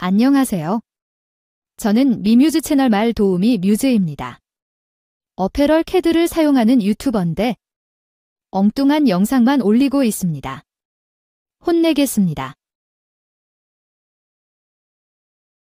안녕하세요. 저는 미뮤즈 채널 말 도우미 뮤즈입니다. 어페럴 캐드를 사용하는 유튜버인데 엉뚱한 영상만 올리고 있습니다. 혼내겠습니다.